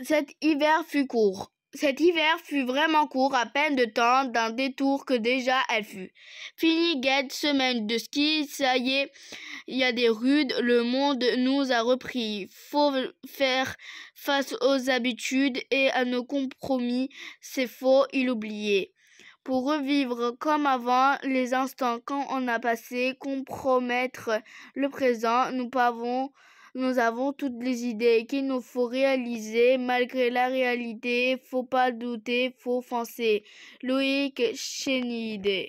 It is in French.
Cet hiver fut court. Cet hiver fut vraiment court, à peine de temps d'un détour que déjà elle fut. Fini guette, semaine de ski, ça y est, il y a des rudes, le monde nous a repris. Faut faire face aux habitudes et à nos compromis, c'est faux, il oubliait. Pour revivre comme avant les instants quand on a passé, compromettre le présent, nous pouvons... Nous avons toutes les idées qu'il nous faut réaliser malgré la réalité. Faut pas douter, faut foncer. Loïc Chénide.